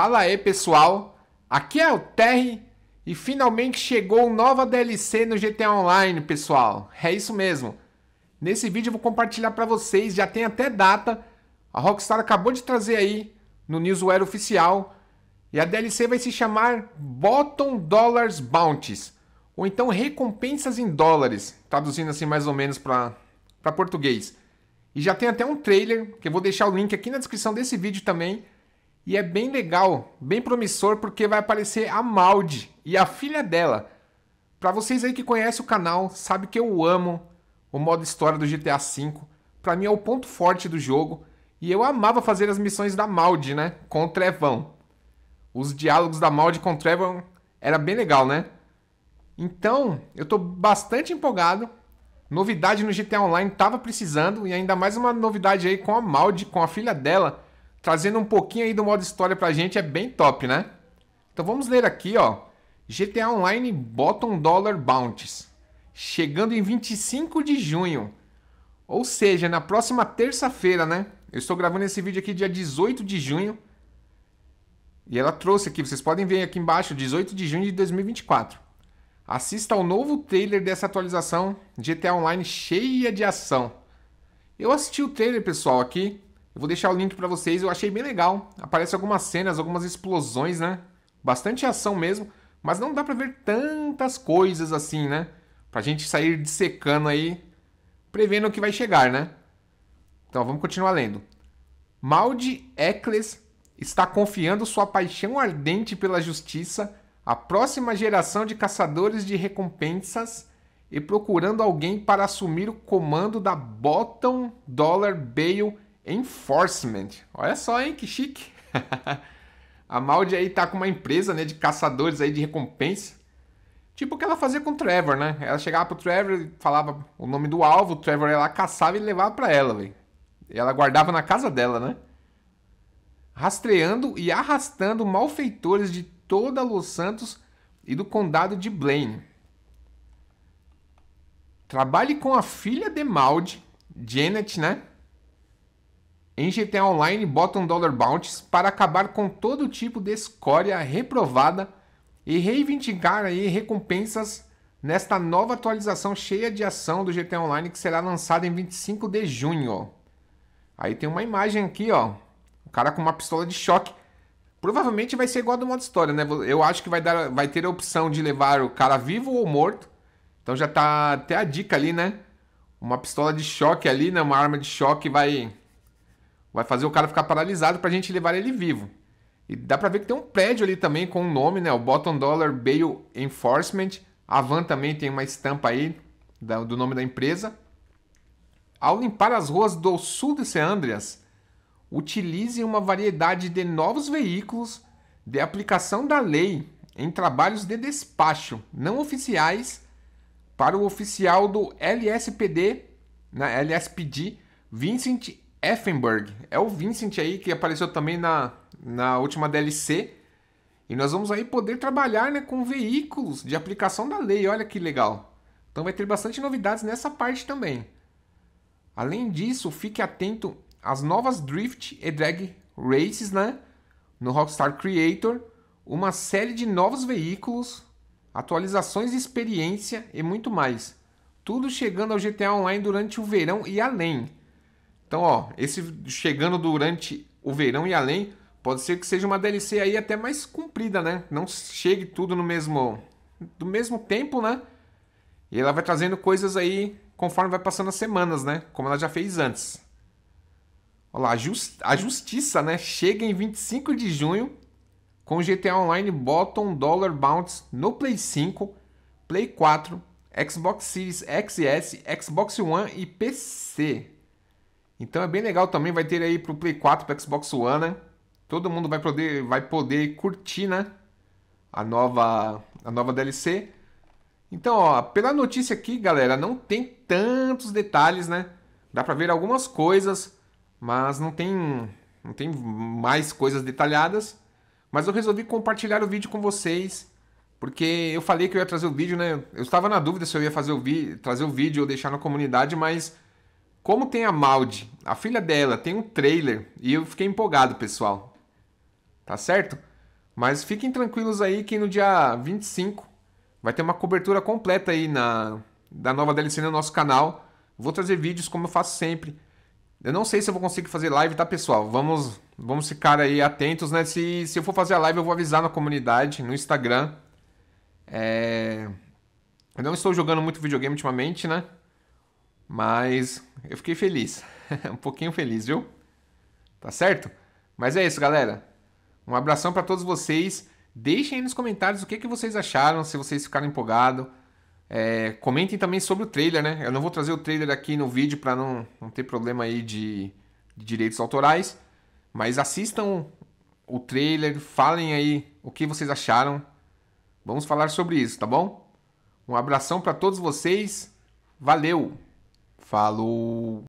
Fala aí pessoal, aqui é o Terry e finalmente chegou nova DLC no GTA Online pessoal, é isso mesmo. Nesse vídeo eu vou compartilhar para vocês, já tem até data, a Rockstar acabou de trazer aí no Newsware oficial e a DLC vai se chamar Bottom Dollars Bounties ou então recompensas em dólares, traduzindo assim mais ou menos para português. E já tem até um trailer, que eu vou deixar o link aqui na descrição desse vídeo também, e é bem legal, bem promissor, porque vai aparecer a Maldi e a filha dela. Para vocês aí que conhecem o canal, sabe que eu amo o modo história do GTA V. Para mim é o ponto forte do jogo. E eu amava fazer as missões da Maldi, né? Com o Trevão. Os diálogos da Maldi com o Trevão era bem legal, né? Então, eu tô bastante empolgado. Novidade no GTA Online tava precisando e ainda mais uma novidade aí com a Maldi, com a filha dela trazendo um pouquinho aí do modo história pra gente, é bem top, né? Então vamos ler aqui, ó. GTA Online Bottom Dollar Bounties, chegando em 25 de junho. Ou seja, na próxima terça-feira, né? Eu estou gravando esse vídeo aqui dia 18 de junho. E ela trouxe aqui, vocês podem ver aqui embaixo, 18 de junho de 2024. Assista ao novo trailer dessa atualização GTA Online cheia de ação. Eu assisti o trailer, pessoal, aqui eu vou deixar o link para vocês, eu achei bem legal. Aparece algumas cenas, algumas explosões, né? Bastante ação mesmo, mas não dá para ver tantas coisas assim, né? Pra gente sair dissecando aí, prevendo o que vai chegar, né? Então vamos continuar lendo. Maldi Eccles está confiando sua paixão ardente pela justiça à próxima geração de caçadores de recompensas e procurando alguém para assumir o comando da Bottom Dollar Bale Enforcement. Olha só, hein? Que chique. a Maldi aí tá com uma empresa, né? De caçadores aí de recompensa. Tipo o que ela fazia com o Trevor, né? Ela chegava pro Trevor e falava o nome do alvo, o Trevor ia lá, caçava e levava pra ela, velho. E ela guardava na casa dela, né? Rastreando e arrastando malfeitores de toda Los Santos e do condado de Blaine. Trabalhe com a filha de Maldi, Janet, né? Em GTA Online botam dollar bounties para acabar com todo tipo de escória reprovada e reivindicar aí recompensas nesta nova atualização cheia de ação do GTA Online que será lançada em 25 de junho. Aí tem uma imagem aqui, ó, o cara com uma pistola de choque. Provavelmente vai ser igual do modo história, né? Eu acho que vai dar, vai ter a opção de levar o cara vivo ou morto. Então já tá até a dica ali, né? Uma pistola de choque ali, né? Uma arma de choque vai Vai fazer o cara ficar paralisado para a gente levar ele vivo. E dá para ver que tem um prédio ali também com um nome, né? O Bottom Dollar Bail Enforcement. A van também tem uma estampa aí do nome da empresa. Ao limpar as ruas do sul de Seandrias, utilize uma variedade de novos veículos de aplicação da lei em trabalhos de despacho não oficiais para o oficial do LSPD, na LSPD, Vincent Effenberg. É o Vincent aí que apareceu também na, na última DLC. E nós vamos aí poder trabalhar né, com veículos de aplicação da lei. Olha que legal. Então vai ter bastante novidades nessa parte também. Além disso, fique atento às novas Drift e Drag Races né, no Rockstar Creator. Uma série de novos veículos, atualizações de experiência e muito mais. Tudo chegando ao GTA Online durante o verão e além. Então, ó, esse chegando durante o verão e além, pode ser que seja uma DLC aí até mais comprida, né? Não chegue tudo no mesmo do mesmo tempo, né? E ela vai trazendo coisas aí conforme vai passando as semanas, né? Como ela já fez antes. Olha lá, a, justiça, né? Chega em 25 de junho com GTA Online Bottom Dollar Bounce no Play 5, Play 4, Xbox Series X e S, Xbox One e PC. Então é bem legal também, vai ter aí pro Play 4, pro Xbox One, né? Todo mundo vai poder, vai poder curtir, né? A nova, a nova DLC. Então, ó, pela notícia aqui, galera, não tem tantos detalhes, né? Dá pra ver algumas coisas, mas não tem, não tem mais coisas detalhadas. Mas eu resolvi compartilhar o vídeo com vocês, porque eu falei que eu ia trazer o vídeo, né? Eu estava na dúvida se eu ia fazer o trazer o vídeo ou deixar na comunidade, mas como tem a Maldi, a filha dela, tem um trailer e eu fiquei empolgado, pessoal. Tá certo? Mas fiquem tranquilos aí que no dia 25 vai ter uma cobertura completa aí na da nova DLC no nosso canal. Vou trazer vídeos como eu faço sempre. Eu não sei se eu vou conseguir fazer live, tá, pessoal? Vamos, vamos ficar aí atentos, né? Se, se eu for fazer a live, eu vou avisar na comunidade, no Instagram. É... Eu não estou jogando muito videogame ultimamente, né? Mas eu fiquei feliz. um pouquinho feliz, viu? Tá certo? Mas é isso, galera. Um abração para todos vocês. Deixem aí nos comentários o que, que vocês acharam, se vocês ficaram empolgados. É, comentem também sobre o trailer, né? Eu não vou trazer o trailer aqui no vídeo para não, não ter problema aí de, de direitos autorais. Mas assistam o trailer, falem aí o que vocês acharam. Vamos falar sobre isso, tá bom? Um abração para todos vocês. Valeu! falo